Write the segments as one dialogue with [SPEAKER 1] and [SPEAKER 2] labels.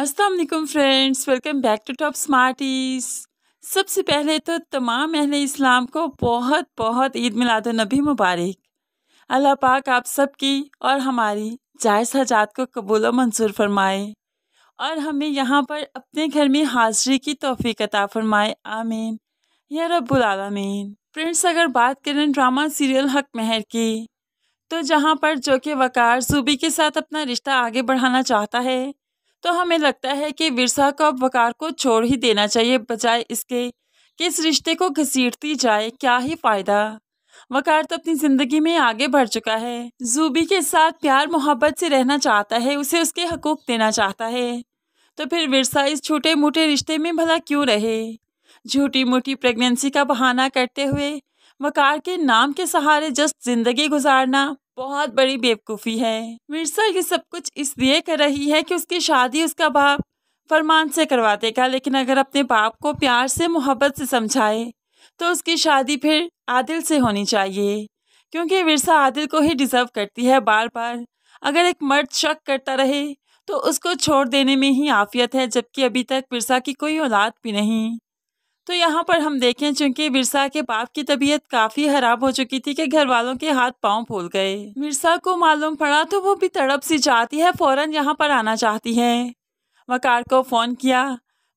[SPEAKER 1] अस्सलाम friends welcome back to Top Smarties सबसे पहले तो तमाम अहले इस्लाम को बहुत बहुत ईद मिलाद नबी मुबारक अल्लाह पाक आप सबकी और हमारी जायज़ हजात को कबूल मंसूर फरमाए और हमें यहाँ पर अपने घर में हाजिरी की तोफ़ी अता फरमाए आमीन या रबालमीन फ्रेंड्स अगर बात करें ड्रामा सीरियल हक महर की तो जहाँ पर जो कि वकार सूबी के साथ अपना रिश्ता आगे बढ़ाना चाहता है तो हमें लगता है कि विरसा को अब वकार को छोड़ ही देना चाहिए बजाय इसके कि इस रिश्ते को घसीटती जाए क्या ही फ़ायदा वकार तो अपनी ज़िंदगी में आगे बढ़ चुका है जूबी के साथ प्यार मोहब्बत से रहना चाहता है उसे उसके हकूक़ देना चाहता है तो फिर विरसा इस छोटे मोटे रिश्ते में भला क्यों रहे झूठी मूठी प्रेगनेंसी का बहाना करते हुए वकार के नाम के सहारे जस्ट जिंदगी गुजारना बहुत बड़ी बेवकूफ़ी है मिर्सा ये सब कुछ इसलिए कर रही है कि उसकी शादी उसका बाप फरमान से करवा देगा लेकिन अगर अपने बाप को प्यार से मोहब्बत से समझाए तो उसकी शादी फिर आदिल से होनी चाहिए क्योंकि विरसा आदिल को ही डिज़र्व करती है बार बार अगर एक मर्द शक करता रहे तो उसको छोड़ देने में ही आफियत है जबकि अभी तक विरसा की कोई औलाद भी नहीं तो यहाँ पर हम देखें चूंकि मिर्सा के बाप की तबीयत काफी खराब हो चुकी थी कि घर वालों के हाथ पांव फूल गए मिर्सा को मालूम पड़ा तो वो भी तड़प सी जाती है फौरन यहाँ पर आना चाहती है वकार को फ़ोन किया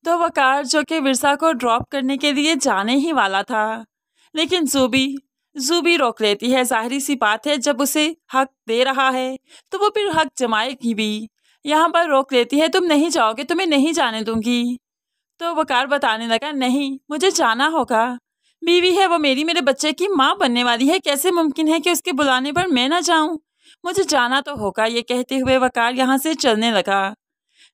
[SPEAKER 1] तो वकार जो कि मिर्सा को ड्रॉप करने के लिए जाने ही वाला था लेकिन जूबी जूबी रोक लेती है जाहरी सी बात है जब उसे हक दे रहा है तो वो फिर हक जमाएगी भी यहाँ पर रोक लेती है तुम नहीं जाओगे तुम्हें नहीं जाने दूंगी तो वकार बताने लगा नहीं मुझे जाना होगा बीवी है वो मेरी मेरे बच्चे की माँ बनने वाली है कैसे मुमकिन है कि उसके बुलाने पर मैं ना जाऊँ मुझे जाना तो होगा ये कहते हुए वकार यहाँ से चलने लगा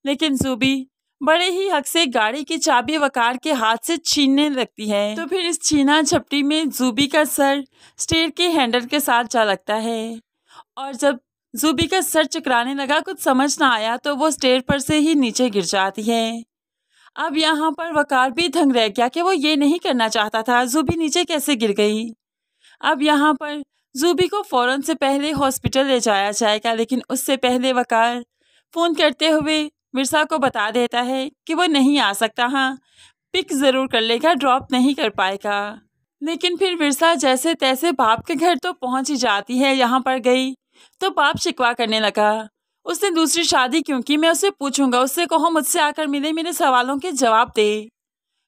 [SPEAKER 1] लेकिन जूबी बड़े ही हक से गाड़ी की चाबी वकार के हाथ से छीनने लगती है तो फिर इस छीना छपटी में जूबी का सर स्टेयर के हैंडल के साथ जा लगता है और जब जूबी का सर चकराने लगा कुछ समझ ना आया तो वो स्टेयर पर से ही नीचे गिर जाती है अब यहाँ पर वकार भी धंग रह गया कि वो ये नहीं करना चाहता था जूबी नीचे कैसे गिर गई अब यहाँ पर जूबी को फ़ौरन से पहले हॉस्पिटल ले जाया जाएगा लेकिन उससे पहले वकार फ़ोन करते हुए मिर्सा को बता देता है कि वो नहीं आ सकता हाँ पिक ज़रूर कर लेगा ड्रॉप नहीं कर पाएगा लेकिन फिर मिर्सा जैसे तैसे बाप के घर तो पहुंच ही जाती है यहाँ पर गई तो बाप शिकवा करने लगा उसने दूसरी शादी क्यों की मैं उसे पूछूंगा उससे कहो मुझसे आकर मिले मेरे सवालों के जवाब दे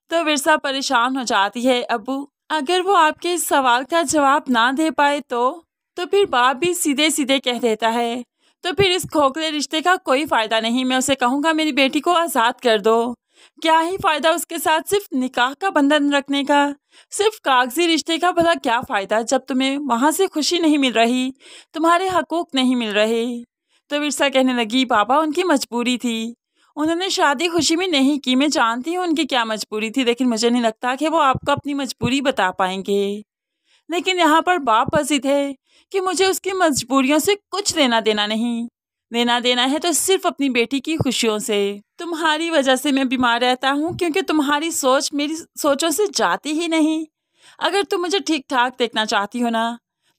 [SPEAKER 1] तो विरसा परेशान हो जाती है अबू अगर वो आपके इस सवाल का जवाब ना दे पाए तो तो फिर बाप भी सीधे सीधे कह देता है तो फिर इस खोखले रिश्ते का कोई फ़ायदा नहीं मैं उसे कहूँगा मेरी बेटी को आज़ाद कर दो क्या ही फ़ायदा उसके साथ सिर्फ निकाह का बंधन रखने का सिर्फ कागजी रिश्ते का भला क्या फ़ायदा जब तुम्हें वहाँ से खुशी नहीं मिल रही तुम्हारे हकूक नहीं मिल रहे तो विरसा कहने लगी पापा उनकी मजबूरी थी उन्होंने शादी खुशी में नहीं की मैं जानती हूँ उनकी क्या मजबूरी थी लेकिन मुझे नहीं लगता कि वो आपको अपनी मजबूरी बता पाएंगे लेकिन यहाँ पर बाप बसी थे कि मुझे उसकी मजबूरियों से कुछ लेना देना नहीं लेना देना है तो सिर्फ अपनी बेटी की खुशियों से तुम्हारी वजह से मैं बीमार रहता हूँ क्योंकि तुम्हारी सोच मेरी सोचों से जाती ही नहीं अगर तुम मुझे ठीक ठाक देखना चाहती हो ना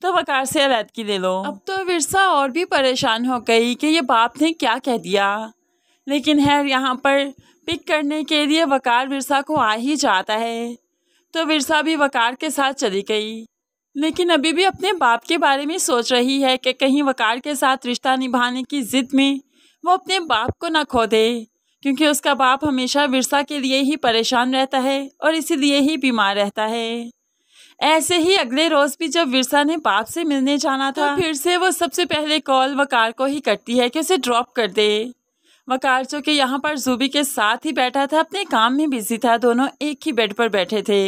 [SPEAKER 1] तो वकार से की ले लो अब तो विरसा और भी परेशान हो गई कि ये बाप ने क्या कह दिया लेकिन हैर यहाँ पर पिक करने के लिए वकार विरसा को आ ही जाता है तो विरसा भी वकार के साथ चली गई लेकिन अभी भी अपने बाप के बारे में सोच रही है कि कहीं वकार के साथ रिश्ता निभाने की ज़िद में वो अपने बाप को ना खो दे क्योंकि उसका बाप हमेशा विरसा के लिए ही परेशान रहता है और इसीलिए ही बीमार रहता है ऐसे ही अगले रोज भी जब विरसा ने बाप से मिलने जाना था तो फिर से वो सबसे पहले कॉल वकार को ही करती है कि उसे ड्रॉप कर दे वकार जो कि यहाँ पर जूबी के साथ ही बैठा था अपने काम में बिजी था दोनों एक ही बेड पर बैठे थे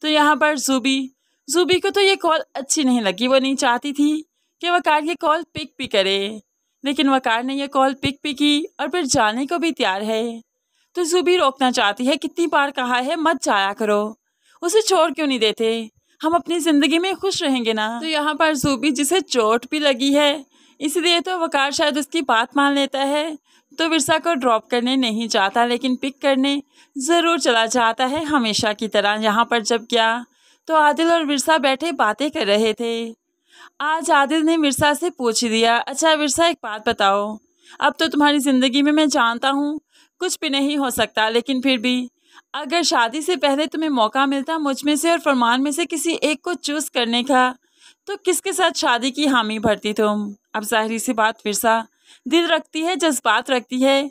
[SPEAKER 1] तो यहाँ पर जूबी जूबी को तो ये कॉल अच्छी नहीं लगी वो नहीं चाहती थी कि वकार ये कॉल पिक भी करे लेकिन वकार ने यह कॉल पिक भी की और फिर जाने को भी तैयार है तो जूबी रोकना चाहती है कितनी बार कहा है मत जाया करो उसे छोड़ क्यों नहीं देते हम अपनी ज़िंदगी में खुश रहेंगे ना तो यहाँ पर जूबी जिसे चोट भी लगी है इसलिए तो वकार शायद उसकी बात मान लेता है तो विरसा को ड्रॉप करने नहीं जाता लेकिन पिक करने ज़रूर चला जाता है हमेशा की तरह यहाँ पर जब गया तो आदिल और विरसा बैठे बातें कर रहे थे आज आदिल ने विरसा से पूछ दिया अच्छा विरसा एक बात बताओ अब तो तुम्हारी ज़िंदगी में मैं जानता हूँ कुछ भी नहीं हो सकता लेकिन फिर भी अगर शादी से पहले तुम्हें मौका मिलता मुझ में से और फरमान में से किसी एक को चूज़ करने का तो किसके साथ शादी की हामी भरती तुम अब जाहिर सी बात सा दिल रखती है जज्बात रखती है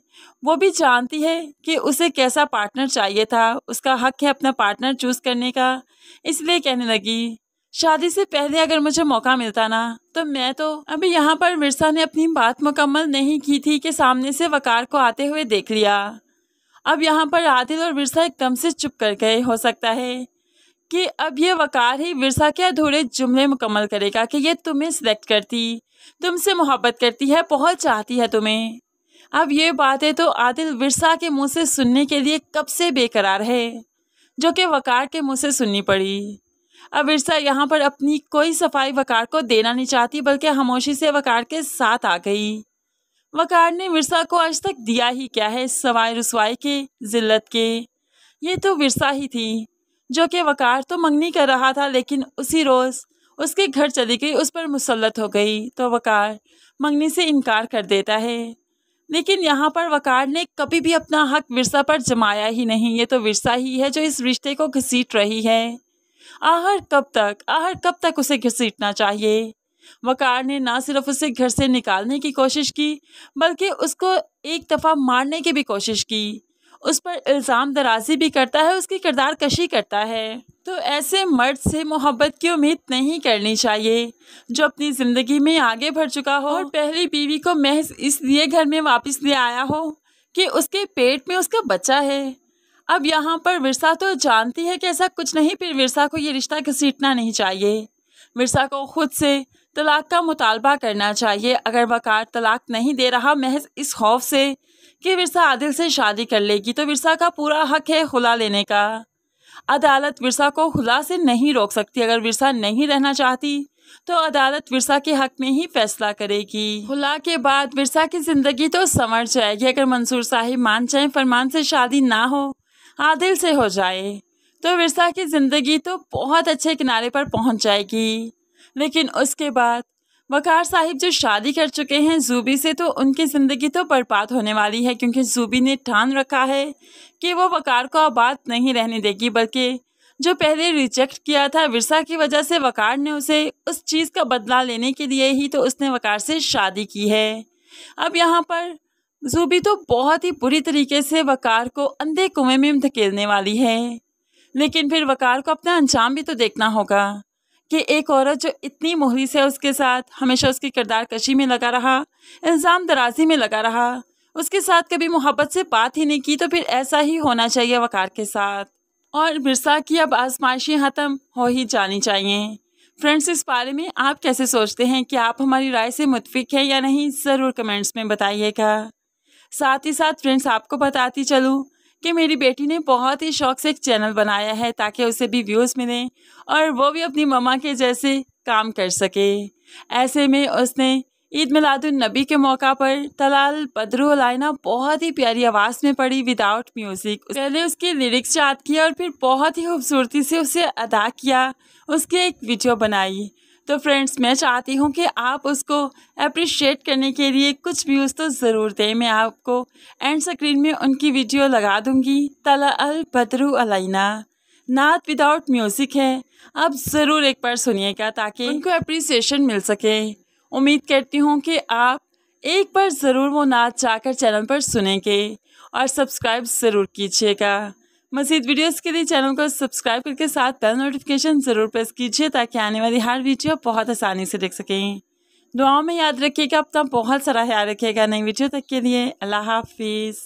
[SPEAKER 1] वो भी जानती है कि उसे कैसा पार्टनर चाहिए था उसका हक है अपना पार्टनर चूज़ करने का इसलिए कहने लगी शादी से पहले अगर मुझे मौका मिलता ना तो मैं तो अभी यहाँ पर मिर्सा ने अपनी बात मुकम्मल नहीं की थी कि सामने से वकार को आते हुए देख लिया अब यहाँ पर आदिल और विरसा एकदम से चुप कर गए हो सकता है कि अब ये वकार ही विरसा के अधूरे जुमले मुकम्मल करेगा कि ये तुम्हें सिलेक्ट करती तुमसे मोहब्बत करती है बहुत चाहती है तुम्हें अब ये बातें तो आदिल विरसा के मुंह से सुनने के लिए कब से बेकरार है जो कि वकार के मुंह से सुननी पड़ी अब विरसा यहाँ पर अपनी कोई सफाई वकार को देना नहीं चाहती बल्कि खामोशी से वकार के साथ आ गई वकार ने विरसा को आज तक दिया ही क्या है सवाए रसवाई के जिल्लत के ये तो विरसा ही थी जो कि वकार तो मंगनी कर रहा था लेकिन उसी रोज़ उसके घर चली गई उस पर मुसलत हो गई तो वकार मंगनी से इनकार कर देता है लेकिन यहाँ पर वकार ने कभी भी अपना हक विरसा पर जमाया ही नहीं ये तो विरसा ही है जो इस रिश्ते को घसीट रही है आहर कब तक आहर कब तक उसे घसीटना चाहिए वकार ने ना सिर्फ उसे घर से निकालने की कोशिश की बल्कि उसको एक दफ़ा मारने की भी कोशिश की उस पर इल्ज़ाम दराजी भी करता है उसकी किरदार कशी करता है तो ऐसे मर्द से मोहब्बत की उम्मीद नहीं करनी चाहिए जो अपनी ज़िंदगी में आगे बढ़ चुका हो और पहली बीवी को महज इसलिए घर में वापस ले आया हो कि उसके पेट में उसका बच्चा है अब यहाँ पर विरसा तो जानती है कि ऐसा कुछ नहीं फिर विरसा को ये रिश्ता घसीटना नहीं चाहिए विरसा को खुद से तलाक का मुतालबा करना चाहिए अगर वकार तलाक नहीं दे रहा महज इस खौफ से कि विरसा आदिल से शादी कर लेगी तो विरसा का पूरा हक है खुला लेने का अदालत विरसा को खुला से नहीं रोक सकती अगर विरसा नहीं रहना चाहती तो अदालत विरसा के हक में ही फैसला करेगी खुला के बाद विरसा की ज़िंदगी तो समर जाएगी अगर मंसूर साहिब मान जाए फरमान से शादी ना हो आदिल से हो जाए तो विरसा की ज़िंदगी तो बहुत अच्छे किनारे पर पहुंच जाएगी लेकिन उसके बाद वकार साहिब जो शादी कर चुके हैं जूबी से तो उनकी ज़िंदगी तो बर्बाद होने वाली है क्योंकि जूबी ने ठान रखा है कि वो वकार को आबाद नहीं रहने देगी बल्कि जो पहले रिजेक्ट किया था विरसा की वजह से वकार ने उसे उस चीज़ का बदला लेने के लिए ही तो उसने वकार से शादी की है अब यहाँ पर जूबी तो बहुत ही बुरी तरीके से वकार को अंधे कुएँ में धकेलने वाली है लेकिन फिर वकार को अपना अंजाम भी तो देखना होगा कि एक औरत जो इतनी मोहरिस है उसके साथ हमेशा उसकी किरदार कशी में लगा रहा इल्ज़ाम दराजी में लगा रहा उसके साथ कभी मोहब्बत से बात ही नहीं की तो फिर ऐसा ही होना चाहिए वकार के साथ और बिरसा की अब आजमाइशें ख़त्म हो ही जानी चाहिए फ्रेंड्स इस बारे में आप कैसे सोचते हैं कि आप हमारी राय से मुतफिक हैं या नहीं ज़रूर कमेंट्स में बताइएगा साथ ही साथ फ्रेंड्स आपको बताती चलूँ कि मेरी बेटी ने बहुत ही शौक से एक चैनल बनाया है ताकि उसे भी व्यूज़ मिलें और वो भी अपनी ममा के जैसे काम कर सके ऐसे में उसने ईद मिलादुलनबी के मौका पर तलाल बदरू लाइना बहुत ही प्यारी आवाज़ में पड़ी विदाउट म्यूज़िक पहले उसके लिरिक्स याद किया और फिर बहुत ही खूबसूरती से उसे अदा किया उसकी एक वीडियो बनाई तो फ्रेंड्स मैं चाहती हूँ कि आप उसको अप्रिशिएट करने के लिए कुछ व्यूज़ तो ज़रूर दें मैं आपको एंड स्क्रीन में उनकी वीडियो लगा दूँगी तला अल बदरू अलाइना नात विदाउट म्यूज़िक है आप ज़रूर एक बार सुनिएगा ताकि उनको अप्रिसिएशन मिल सके उम्मीद करती हूँ कि आप एक बार ज़रूर वो नाच जाकर चैनल पर सुनेंगे और सब्सक्राइब ज़रूर कीजिएगा मजीद वीडियोस के लिए चैनल को सब्सक्राइब करके साथ बेल नोटिफिकेशन ज़रूर प्रेस कीजिए ताकि आने वाली हर वीडियो बहुत आसानी से देख सकें दुआओं में याद रखिएगा अपना बहुत सारा ख्याल रखिएगा नई वीडियो तक के लिए अल्लाह हाफिज़